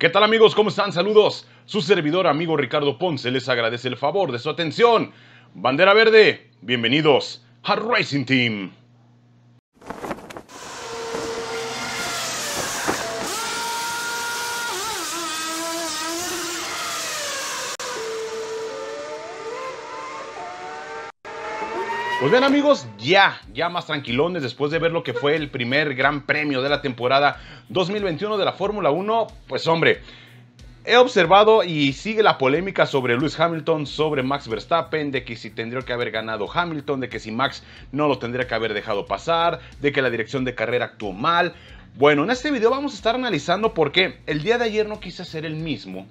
¿Qué tal amigos? ¿Cómo están? Saludos. Su servidor amigo Ricardo Ponce les agradece el favor de su atención. Bandera Verde, bienvenidos a Racing Team. Pues bien amigos, ya, ya más tranquilones después de ver lo que fue el primer gran premio de la temporada 2021 de la Fórmula 1, pues hombre, he observado y sigue la polémica sobre Lewis Hamilton, sobre Max Verstappen, de que si tendría que haber ganado Hamilton, de que si Max no lo tendría que haber dejado pasar, de que la dirección de carrera actuó mal. Bueno, en este video vamos a estar analizando por qué el día de ayer no quise ser el mismo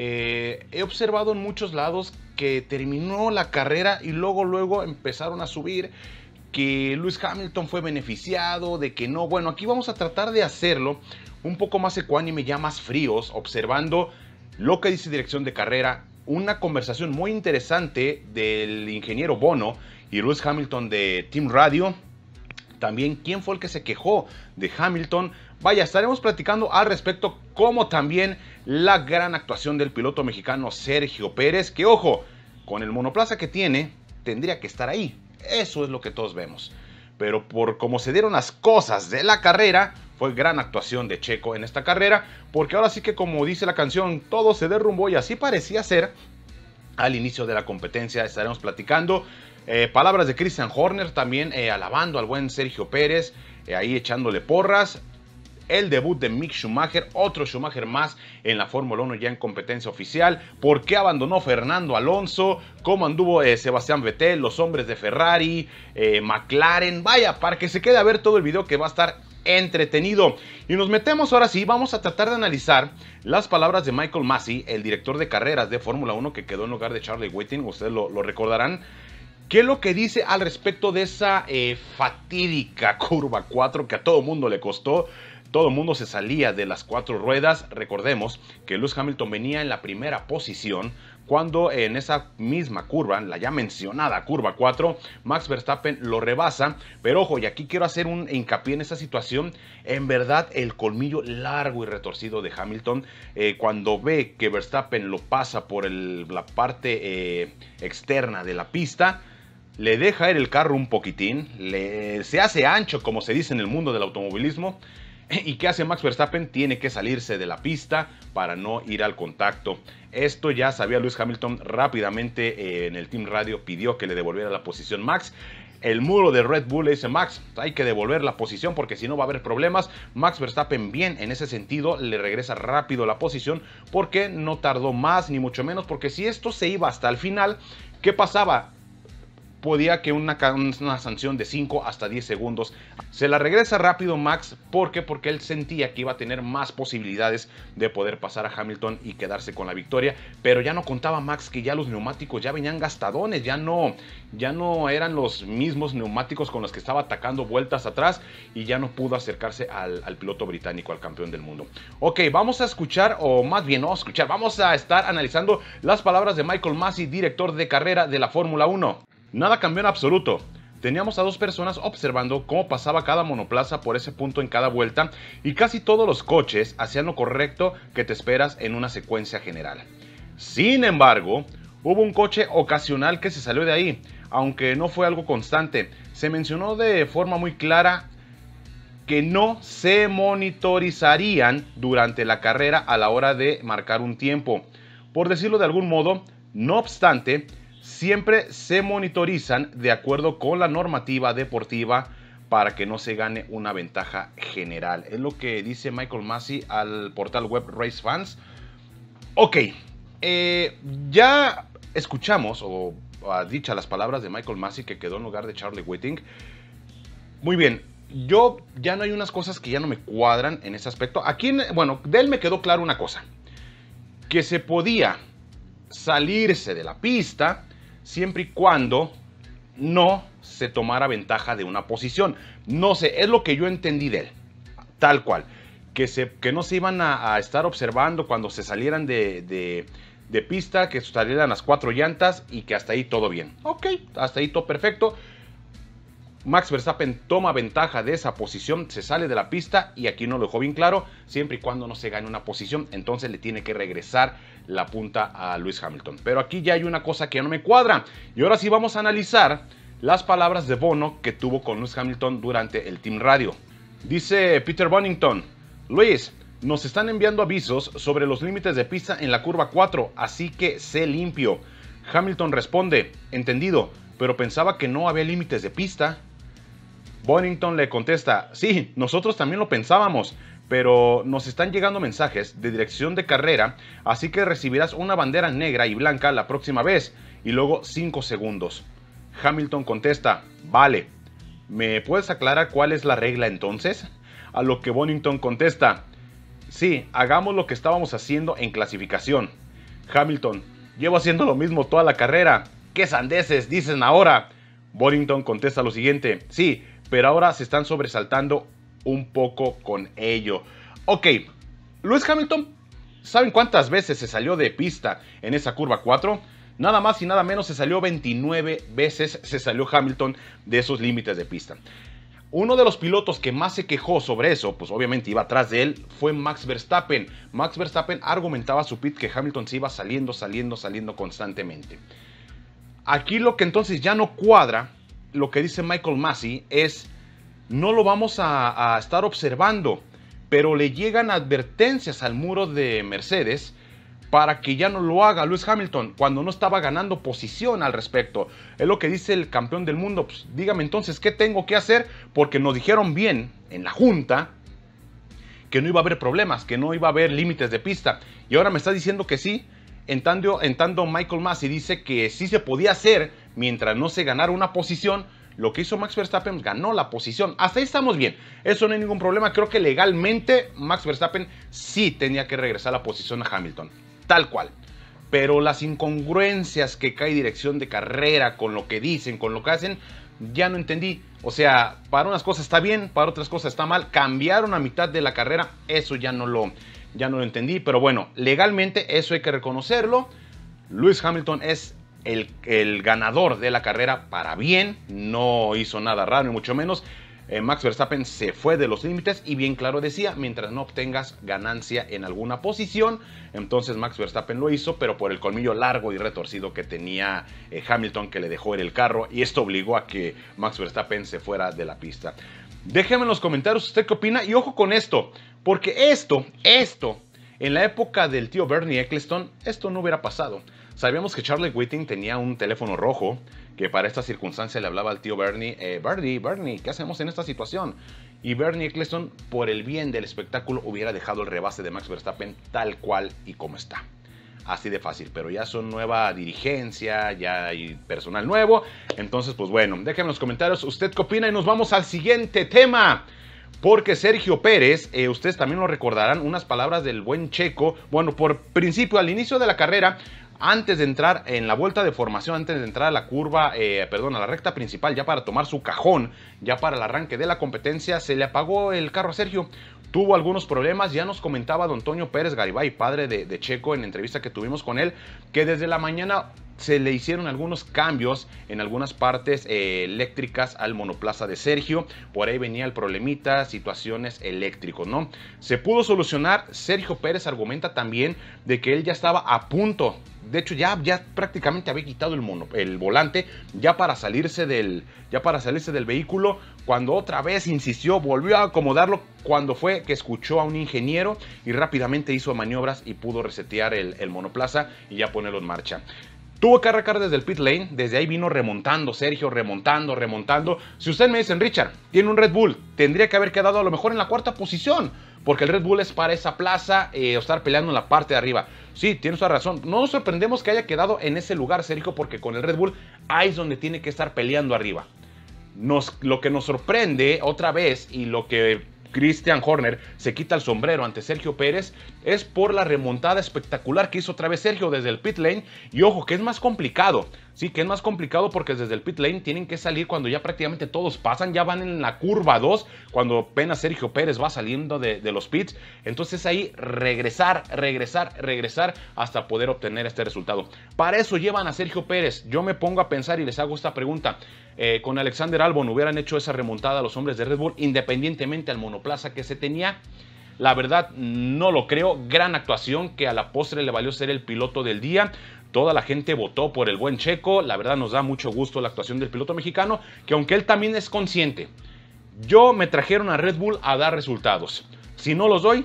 eh, he observado en muchos lados que terminó la carrera y luego luego empezaron a subir que Luis Hamilton fue beneficiado, de que no. Bueno, aquí vamos a tratar de hacerlo un poco más ecuánime, ya más fríos, observando lo que dice dirección de carrera, una conversación muy interesante del ingeniero Bono y Luis Hamilton de Team Radio. También quién fue el que se quejó de Hamilton. Vaya, estaremos platicando al respecto, como también la gran actuación del piloto mexicano Sergio Pérez, que ojo, con el monoplaza que tiene, tendría que estar ahí. Eso es lo que todos vemos. Pero por cómo se dieron las cosas de la carrera, fue gran actuación de Checo en esta carrera, porque ahora sí que como dice la canción, todo se derrumbó y así parecía ser al inicio de la competencia. Estaremos platicando. Eh, palabras de Christian Horner también eh, alabando al buen Sergio Pérez, eh, ahí echándole porras el debut de Mick Schumacher, otro Schumacher más en la Fórmula 1 ya en competencia oficial, por qué abandonó Fernando Alonso, cómo anduvo eh, Sebastián Vettel, los hombres de Ferrari, eh, McLaren, vaya, para que se quede a ver todo el video que va a estar entretenido. Y nos metemos ahora sí, vamos a tratar de analizar las palabras de Michael Massey, el director de carreras de Fórmula 1 que quedó en lugar de Charlie Whiting, ustedes lo, recordarán. ¿Qué es lo que dice al respecto de esa eh, fatídica curva 4 que a todo mundo le costó? todo el mundo se salía de las cuatro ruedas. Recordemos que Lewis Hamilton venía en la primera posición cuando en esa misma curva, la ya mencionada curva 4, Max Verstappen lo rebasa. Pero ojo, y aquí quiero hacer un hincapié en esa situación. En verdad, el colmillo largo y retorcido de Hamilton, eh, cuando ve que Verstappen lo pasa por la parte eh, externa de la pista, le deja ir el carro un poquitín, se hace ancho, como se dice en el mundo del automovilismo, ¿Y qué hace Max Verstappen? Tiene que salirse de la pista para no ir al contacto. Esto ya sabía Luis Hamilton rápidamente eh, en el Team Radio, pidió que le devolviera la posición Max. El muro de Red Bull le dice Max, hay que devolver la posición porque si no va a haber problemas. Max Verstappen bien en ese sentido le regresa rápido la posición porque no tardó más ni mucho menos porque si esto se iba hasta el final, ¿qué pasaba? podía que una, sanción de 5 hasta 10 segundos. Se la regresa rápido Max porque porque él sentía que iba a tener más posibilidades de poder pasar a Hamilton y quedarse con la victoria, pero ya no contaba Max que ya los neumáticos ya venían gastadones, ya no ya no eran los mismos neumáticos con los que estaba atacando vueltas atrás y ya no pudo acercarse al, piloto británico, al campeón del mundo. Ok, vamos a escuchar, o más bien no escuchar, vamos a estar analizando las palabras de Michael Massey, director de carrera de la Fórmula 1. Nada cambió en absoluto. Teníamos a dos personas observando cómo pasaba cada monoplaza por ese punto en cada vuelta y casi todos los coches hacían lo correcto que te esperas en una secuencia general. Sin embargo, hubo un coche ocasional que se salió de ahí, aunque no fue algo constante. Se mencionó de forma muy clara que no se monitorizarían durante la carrera a la hora de marcar un tiempo. Por decirlo de algún modo, no obstante, siempre se monitorizan de acuerdo con la normativa deportiva para que no se gane una ventaja general. Es lo que dice Michael Massey al portal web Race Fans. Ok, eh, ya escuchamos o, ha dicha las palabras de Michael Massey que quedó en lugar de Charlie Whiting. Muy bien, yo ya no hay unas cosas que ya no me cuadran en ese aspecto. Aquí, bueno, de él me quedó claro una cosa. Que se podía salirse de la pista siempre y cuando no se tomara ventaja de una posición. No sé, es lo que yo entendí de él, tal cual. Que, se, que no se iban a, estar observando cuando se salieran de, de, de pista, que salieran las cuatro llantas y que hasta ahí todo bien. Ok, hasta ahí todo perfecto. Max Verstappen toma ventaja de esa posición, se sale de la pista y aquí no lo dejó bien claro, siempre y cuando no se gane una posición, entonces le tiene que regresar la punta a Lewis Hamilton. Pero aquí ya hay una cosa que no me cuadra. Y ahora sí vamos a analizar las palabras de Bono que tuvo con Lewis Hamilton durante el Team Radio. Dice Peter Bonington, Luis, nos están enviando avisos sobre los límites de pista en la curva 4, así que sé limpio. Hamilton responde, entendido, pero pensaba que no había límites de pista. Bonington le contesta, sí, nosotros también lo pensábamos, pero nos están llegando mensajes de dirección de carrera, así que recibirás una bandera negra y blanca la próxima vez, y luego 5 segundos. Hamilton contesta, vale, ¿me puedes aclarar cuál es la regla entonces? A lo que Bonington contesta, sí, hagamos lo que estábamos haciendo en clasificación. Hamilton, llevo haciendo lo mismo toda la carrera, ¿qué sandeces dicen ahora? Bonington contesta lo siguiente, sí, pero ahora se están sobresaltando un poco con ello. Ok, Luis Hamilton, ¿saben cuántas veces se salió de pista en esa curva 4? Nada más y nada menos se salió 29 veces, se salió Hamilton de esos límites de pista. Uno de los pilotos que más se quejó sobre eso, pues obviamente iba atrás de él, fue Max Verstappen. Max Verstappen argumentaba a su pit que Hamilton se iba saliendo, saliendo, saliendo constantemente. Aquí lo que entonces ya no cuadra lo que dice Michael Massey es, no lo vamos a, estar observando, pero le llegan advertencias al muro de Mercedes para que ya no lo haga Lewis Hamilton cuando no estaba ganando posición al respecto. Es lo que dice el campeón del mundo. Pues, dígame entonces, ¿qué tengo que hacer? Porque nos dijeron bien en la junta que no iba a haber problemas, que no iba a haber límites de pista. Y ahora me está diciendo que sí. En tanto, en Michael Massey dice que sí se podía hacer, mientras no se ganara una posición. Lo que hizo Max Verstappen ganó la posición. Hasta ahí estamos bien. Eso no hay ningún problema. Creo que legalmente Max Verstappen sí tenía que regresar la posición a Hamilton. Tal cual. Pero las incongruencias que cae dirección de carrera con lo que dicen, con lo que hacen, ya no entendí. O sea, para unas cosas está bien, para otras cosas está mal. Cambiaron a mitad de la carrera. Eso ya no lo, ya no lo entendí. Pero bueno, legalmente eso hay que reconocerlo. Luis Hamilton es el, ganador de la carrera para bien, no hizo nada raro, ni mucho menos. Eh, Max Verstappen se fue de los límites y bien claro decía, mientras no obtengas ganancia en alguna posición, entonces Max Verstappen lo hizo, pero por el colmillo largo y retorcido que tenía eh, Hamilton que le dejó en el carro y esto obligó a que Max Verstappen se fuera de la pista. Déjeme en los comentarios usted qué opina y ojo con esto, porque esto, esto, en la época del tío Bernie Eccleston, esto no hubiera pasado. Sabíamos que Charlie Whiting tenía un teléfono rojo, que para esta circunstancia le hablaba al tío Bernie, eh, Bernie, Bernie, ¿qué hacemos en esta situación? Y Bernie Eccleston, por el bien del espectáculo, hubiera dejado el rebase de Max Verstappen tal cual y como está. Así de fácil, pero ya son nueva dirigencia, ya hay personal nuevo. Entonces, pues bueno, déjenme en los comentarios usted qué opina y nos vamos al siguiente tema. Porque Sergio Pérez, eh, ustedes también lo recordarán, unas palabras del buen Checo. Bueno, por principio, al inicio de la carrera, antes de entrar en la vuelta de formación, antes de entrar a la curva, eh, perdón, a la recta principal, ya para tomar su cajón, ya para el arranque de la competencia, se le apagó el carro a Sergio. Tuvo algunos problemas, ya nos comentaba don Antonio Pérez Garibay, padre de, de Checo, en entrevista que tuvimos con él, que desde la mañana se le hicieron algunos cambios en algunas partes eh, eléctricas al monoplaza de Sergio. Por ahí venía el problemita, situaciones eléctricos, ¿no? Se pudo solucionar. Sergio Pérez argumenta también de que él ya estaba a punto. De hecho, ya, ya prácticamente había quitado el, mono, el volante ya para, salirse del, ya para salirse del vehículo. Cuando otra vez insistió, volvió a acomodarlo cuando fue que escuchó a un ingeniero y rápidamente hizo maniobras y pudo resetear el, el monoplaza y ya ponerlo en marcha. Tuvo que arrancar desde el pit lane, desde ahí vino remontando Sergio, remontando, remontando. Si usted me dicen, Richard, tiene un Red Bull, tendría que haber quedado a lo mejor en la cuarta posición, porque el Red Bull es para esa plaza eh, o estar peleando en la parte de arriba. Sí, tiene toda razón. No nos sorprendemos que haya quedado en ese lugar, Sergio, porque con el Red Bull ahí es donde tiene que estar peleando arriba. Nos, lo que nos sorprende otra vez y lo que Christian Horner se quita el sombrero ante Sergio Pérez es por la remontada espectacular que hizo otra vez Sergio desde el pit lane y ojo que es más complicado Sí, que es más complicado porque desde el pit lane tienen que salir cuando ya prácticamente todos pasan, ya van en la curva 2, cuando apenas Sergio Pérez va saliendo de, los pits. Entonces ahí regresar, regresar, regresar hasta poder obtener este resultado. Para eso llevan a Sergio Pérez. Yo me pongo a pensar y les hago esta pregunta. Eh, con Alexander Albon hubieran hecho esa remontada a los hombres de Red Bull independientemente al monoplaza que se tenía. La verdad no lo creo. Gran actuación que a la postre le valió ser el piloto del día. Toda la gente votó por el buen Checo. La verdad nos da mucho gusto la actuación del piloto mexicano, que aunque él también es consciente, yo me trajeron a Red Bull a dar resultados. Si no los doy,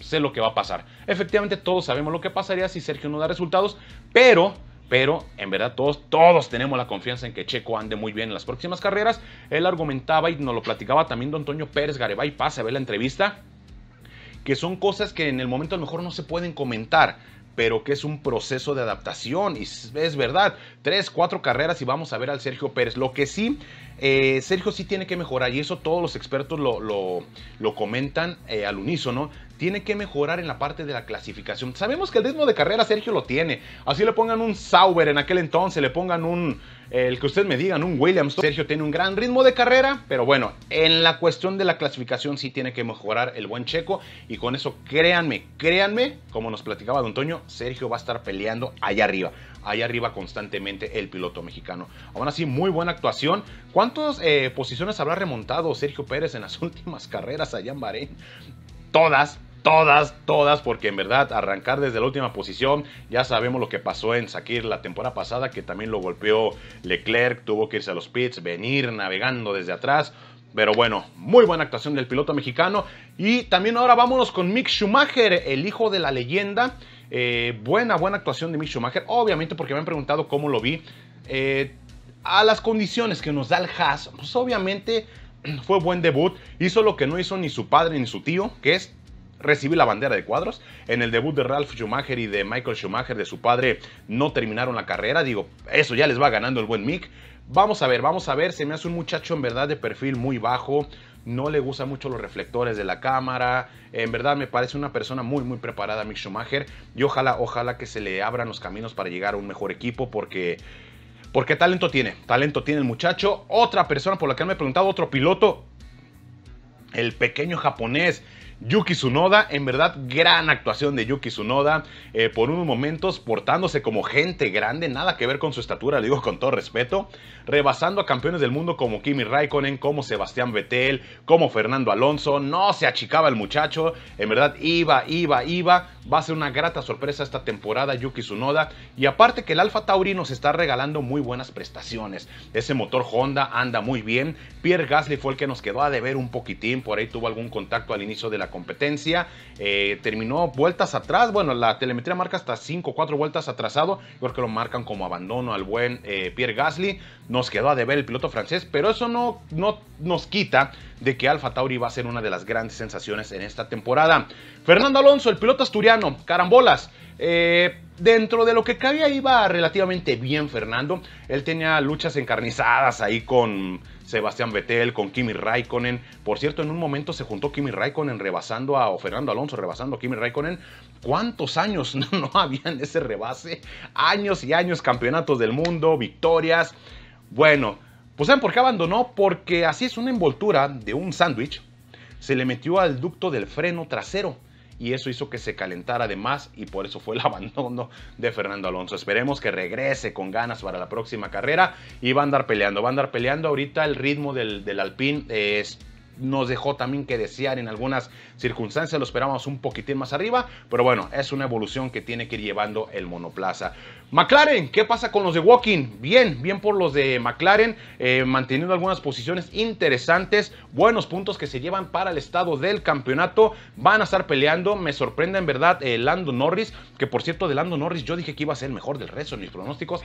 sé lo que va a pasar. Efectivamente, todos sabemos lo que pasaría si Sergio no da resultados, pero pero en verdad todos, todos tenemos la confianza en que Checo ande muy bien en las próximas carreras. Él argumentaba y nos lo platicaba también don Antonio Pérez Garebay, pase a ver la entrevista, que son cosas que en el momento a lo mejor no se pueden comentar, pero que es un proceso de adaptación. Y es verdad, tres, cuatro carreras y vamos a ver al Sergio Pérez. Lo que sí, eh, Sergio sí tiene que mejorar, y eso todos los expertos lo, lo, comentan eh, al unísono, tiene que mejorar en la parte de la clasificación. Sabemos que el ritmo de carrera Sergio lo tiene. Así le pongan un Sauber en aquel entonces, le pongan un, el que ustedes me digan, un Williams. Sergio tiene un gran ritmo de carrera, pero bueno, en la cuestión de la clasificación sí tiene que mejorar el buen checo. Y con eso, créanme, créanme, como nos platicaba Don Toño. Sergio va a estar peleando allá arriba. Allá arriba constantemente el piloto mexicano. Aún así, muy buena actuación. ¿Cuántas eh, posiciones habrá remontado Sergio Pérez en las últimas carreras allá en Bahrein? Todas, todas, todas, porque en verdad arrancar desde la última posición, ya sabemos lo que pasó en Sakir la temporada pasada, que también lo golpeó Leclerc, tuvo que irse a los pits, venir navegando desde atrás. Pero bueno, muy buena actuación del piloto mexicano. Y también ahora vámonos con Mick Schumacher, el hijo de la leyenda. Eh, buena, buena actuación de Mick Schumacher. Obviamente porque me han preguntado cómo lo vi. Eh, a las condiciones que nos da el Haas, pues obviamente fue buen debut. Hizo lo que no hizo ni su padre ni su tío, que es Recibí la bandera de cuadros. En el debut de Ralph Schumacher y de Michael Schumacher, de su padre, no terminaron la carrera. Digo, eso ya les va ganando el buen Mick. Vamos a ver, vamos a ver. Se me hace un muchacho en verdad de perfil muy bajo. No le gustan mucho los reflectores de la cámara. En verdad me parece una persona muy, muy preparada, Mick Schumacher. Y ojalá, ojalá que se le abran los caminos para llegar a un mejor equipo porque... Porque talento tiene, talento tiene el muchacho. Otra persona por la que me he preguntado, otro piloto, el pequeño japonés Yuki Tsunoda, en verdad, gran actuación de Yuki Tsunoda, eh, por unos momentos portándose como gente grande, nada que ver con su estatura, le digo con todo respeto, rebasando a campeones del mundo como Kimi Raikkonen, como Sebastián Vettel, como Fernando Alonso, no se achicaba el muchacho, en verdad, iba, iba, iba, va a ser una grata sorpresa esta temporada Yuki Tsunoda, y aparte que el Alfa Tauri nos está regalando muy buenas prestaciones, ese motor Honda anda muy bien, Pierre Gasly fue el que nos quedó a deber un poquitín, por ahí tuvo algún contacto al inicio de la competencia. Eh, terminó vueltas atrás. Bueno, la telemetría marca hasta 5 o 4 vueltas atrasado. Creo que lo marcan como abandono al buen eh, Pierre Gasly. Nos quedó a deber el piloto francés, pero eso no, no nos quita de que Alfa Tauri va a ser una de las grandes sensaciones en esta temporada. Fernando Alonso, el piloto asturiano, carambolas. Eh, dentro de lo que cabía iba relativamente bien Fernando. Él tenía luchas encarnizadas ahí con Sebastián Vettel, con Kimi Raikkonen. Por cierto, en un momento se juntó Kimi Raikkonen rebasando a Fernando Alonso, rebasando a Kimi Raikkonen. ¿Cuántos años no, habían ese rebase? Años y años, campeonatos del mundo, victorias. Bueno, pues ¿saben por qué abandonó? Porque así es una envoltura de un sándwich. Se le metió al ducto del freno trasero y eso hizo que se calentara de más y por eso fue el abandono de Fernando Alonso. Esperemos que regrese con ganas para la próxima carrera y va a andar peleando, va a andar peleando. Ahorita el ritmo del, del Alpine eh, es nos dejó también que desear en algunas circunstancias, lo esperábamos un poquitín más arriba, pero bueno, es una evolución que tiene que ir llevando el monoplaza. McLaren, ¿qué pasa con los de Walking? Bien, bien por los de McLaren, eh, manteniendo algunas posiciones interesantes, buenos puntos que se llevan para el estado del campeonato, van a estar peleando, me sorprende en verdad eh, Lando Norris, que por cierto de Lando Norris yo dije que iba a ser mejor del resto en mis pronósticos,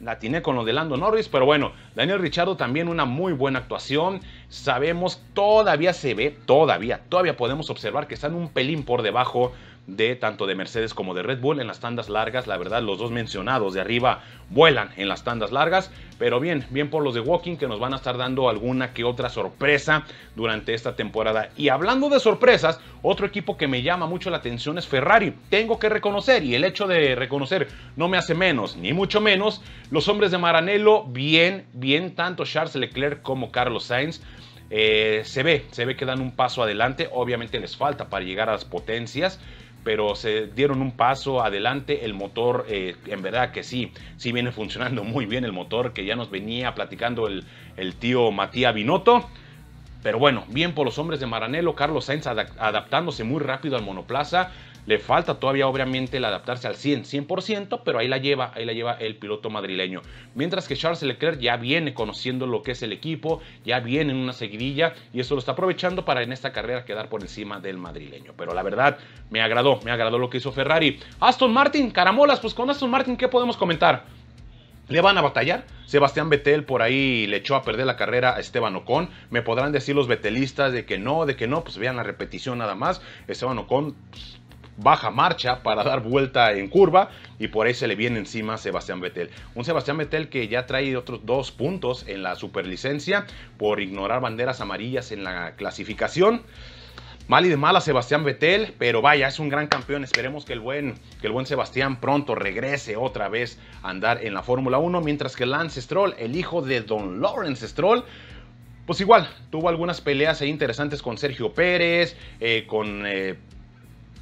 la tiene con los de Lando Norris, pero bueno, Daniel Richardo también una muy buena actuación sabemos, todavía se ve, todavía, todavía podemos observar que están un pelín por debajo de tanto de Mercedes como de Red Bull en las tandas largas. La verdad, los dos mencionados de arriba vuelan en las tandas largas, pero bien, bien por los de Walking que nos van a estar dando alguna que otra sorpresa durante esta temporada. Y hablando de sorpresas, otro equipo que me llama mucho la atención es Ferrari. Tengo que reconocer, y el hecho de reconocer no me hace menos, ni mucho menos, los hombres de Maranello, bien, bien, tanto Charles Leclerc como Carlos Sainz eh, se ve, se ve que dan un paso adelante, obviamente les falta para llegar a las potencias, pero se dieron un paso adelante. El motor, eh, en verdad que sí, sí viene funcionando muy bien el motor que ya nos venía platicando el, tío Matías Binotto. Pero bueno, bien por los hombres de Maranello, Carlos Sainz adaptándose muy rápido al monoplaza. Le falta todavía obviamente el adaptarse al 100, 100%, pero ahí la lleva, ahí la lleva el piloto madrileño. Mientras que Charles Leclerc ya viene conociendo lo que es el equipo, ya viene en una seguidilla y eso lo está aprovechando para en esta carrera quedar por encima del madrileño. Pero la verdad, me agradó, me agradó lo que hizo Ferrari. Aston Martin, caramolas, pues con Aston Martin, ¿qué podemos comentar? ¿Le van a batallar? Sebastián Vettel por ahí le echó a perder la carrera a Esteban Ocon. Me podrán decir los Vettelistas de que no, de que no, pues vean la repetición nada más. Esteban Ocon pues, baja marcha para dar vuelta en curva y por ahí se le viene encima Sebastián Vettel. Un Sebastián Vettel que ya trae otros dos puntos en la superlicencia por ignorar banderas amarillas en la clasificación. Mal y de mala Sebastián Vettel, pero vaya, es un gran campeón. Esperemos que el buen, que el buen Sebastián pronto regrese otra vez a andar en la Fórmula 1, mientras que Lance Stroll, el hijo de Don Lawrence Stroll, pues igual, tuvo algunas peleas interesantes con Sergio Pérez, eh, con eh,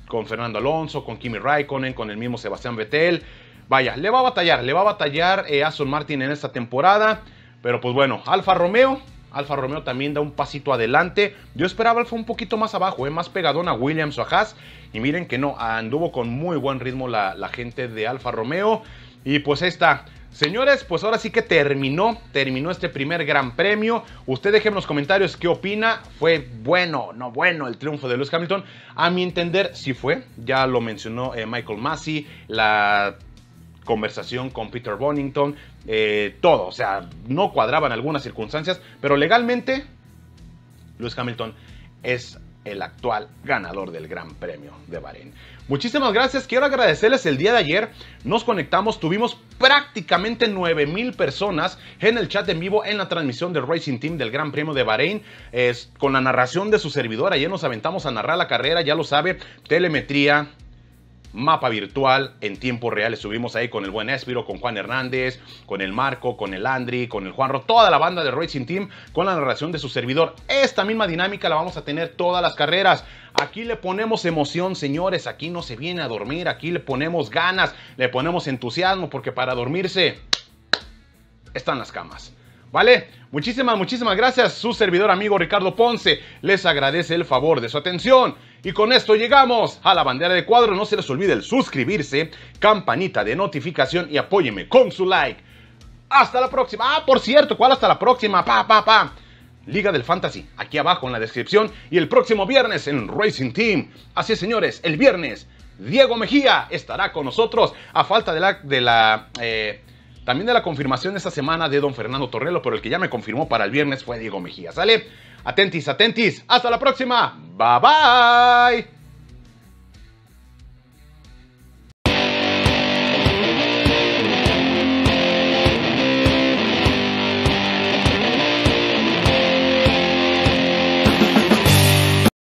con Fernando Alonso, con Kimi Raikkonen, con el mismo Sebastián Vettel. Vaya, le va a batallar, le va a batallar a eh, Aston Martin en esta temporada. Pero pues bueno, Alfa Romeo, Alfa Romeo también da un pasito adelante. Yo esperaba Alfa un poquito más abajo, eh, más pegadón a Williams o a Haas. Y miren que no, anduvo con muy buen ritmo la, la gente de Alfa Romeo. Y pues esta, Señores, pues ahora sí que terminó, terminó este primer gran premio. Usted déjeme en los comentarios qué opina. ¿Fue bueno o no bueno el triunfo de Lewis Hamilton? A mi entender, sí fue. Ya lo mencionó eh, Michael Massey, la conversación con Peter Bonington, eh, todo. O sea, no cuadraban algunas circunstancias, pero legalmente, Lewis Hamilton es el actual ganador del Gran Premio de Bahrein. Muchísimas gracias. Quiero agradecerles el día de ayer. Nos conectamos, tuvimos prácticamente mil personas en el chat en vivo en la transmisión de Racing Team del Gran Premio de Bahrein. Es, con la narración de su servidor, ayer nos aventamos a narrar la carrera, ya lo sabe, telemetría, mapa virtual en tiempo real. Estuvimos ahí con el buen Espiro, con Juan Hernández, con el Marco, con el Andri, con el Juanro, toda la banda de Racing Team con la narración de su servidor. Esta misma dinámica la vamos a tener todas las carreras. Aquí le ponemos emoción, señores. Aquí no se viene a dormir. Aquí le ponemos ganas, le ponemos entusiasmo, porque para dormirse están las camas. ¿Vale? Muchísimas, muchísimas gracias. Su servidor amigo Ricardo Ponce les agradece el favor de su atención. Y con esto llegamos a la bandera de cuadro. No se les olvide el suscribirse, campanita de notificación y apóyeme con su like. Hasta la próxima. Ah, por cierto, ¿cuál hasta la próxima? Pa, pa, pa. Liga del Fantasy, aquí abajo en la descripción. Y el próximo viernes en Racing Team. Así es, señores, el viernes Diego Mejía estará con nosotros a falta de la... Eh, también de la confirmación esta semana de don Fernando Torrelo, pero el que ya me confirmó para el viernes fue Diego Mejía. ¿Sale? Atentis, atentis. Hasta la próxima. Bye bye.